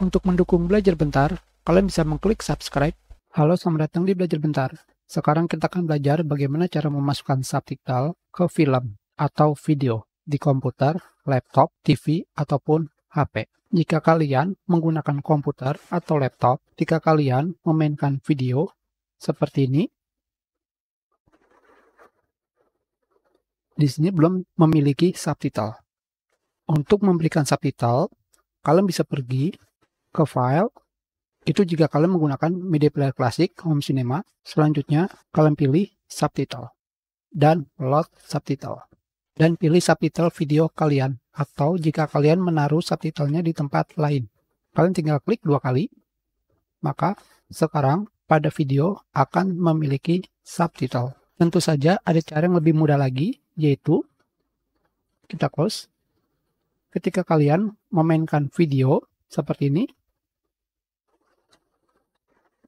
Untuk mendukung belajar bentar, kalian bisa mengklik subscribe. Halo, selamat datang di Belajar Bentar. Sekarang kita akan belajar bagaimana cara memasukkan subtitle ke film atau video di komputer, laptop, TV, ataupun HP. Jika kalian menggunakan komputer atau laptop, jika kalian memainkan video seperti ini, di sini belum memiliki subtitle. Untuk memberikan subtitle, kalian bisa pergi ke file. Itu jika kalian menggunakan media player klasik Home Cinema. Selanjutnya, kalian pilih subtitle dan load subtitle. Dan pilih subtitle video kalian atau jika kalian menaruh subtitlenya di tempat lain. Kalian tinggal klik dua kali. Maka sekarang pada video akan memiliki subtitle. Tentu saja ada cara yang lebih mudah lagi yaitu kita close. Ketika kalian memainkan video seperti ini,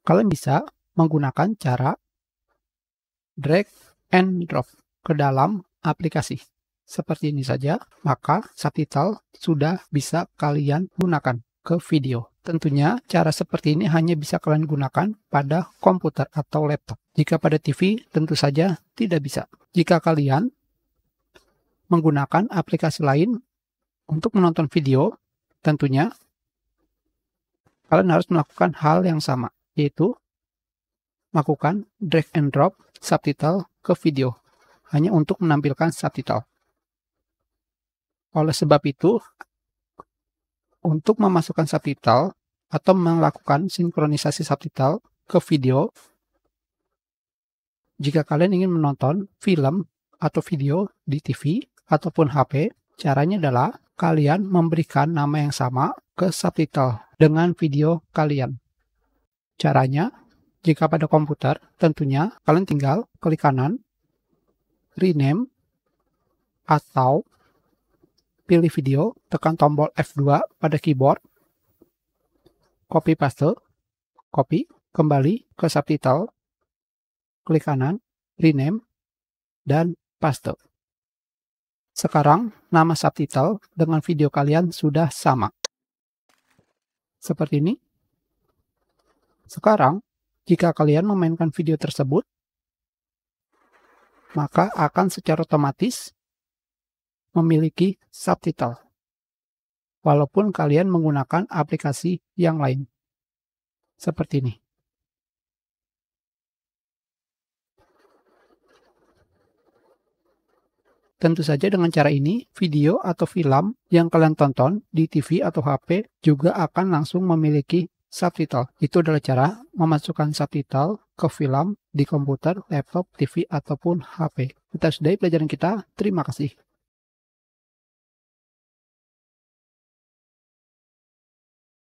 kalian bisa menggunakan cara drag and drop ke dalam aplikasi. Seperti ini saja, maka subtitle sudah bisa kalian gunakan ke video. Tentunya cara seperti ini hanya bisa kalian gunakan pada komputer atau laptop. Jika pada TV tentu saja tidak bisa. Jika kalian menggunakan aplikasi lain untuk menonton video, tentunya kalian harus melakukan hal yang sama yaitu lakukan drag and drop subtitle ke video hanya untuk menampilkan subtitle. Oleh sebab itu, untuk memasukkan subtitle atau melakukan sinkronisasi subtitle ke video, jika kalian ingin menonton film atau video di TV ataupun HP, caranya adalah kalian memberikan nama yang sama ke subtitle dengan video kalian. Caranya, jika pada komputer, tentunya kalian tinggal klik kanan, rename, atau pilih video, tekan tombol F2 pada keyboard, copy paste, copy, kembali ke subtitle, klik kanan, rename, dan paste. Sekarang, nama subtitle dengan video kalian sudah sama. Seperti ini, sekarang, jika kalian memainkan video tersebut, maka akan secara otomatis memiliki subtitle, walaupun kalian menggunakan aplikasi yang lain. Seperti ini. Tentu saja dengan cara ini, video atau film yang kalian tonton di TV atau HP juga akan langsung memiliki Subtitle itu adalah cara memasukkan subtitle ke film di komputer, laptop, TV, ataupun HP. Kita sudahi pelajaran kita. Terima kasih.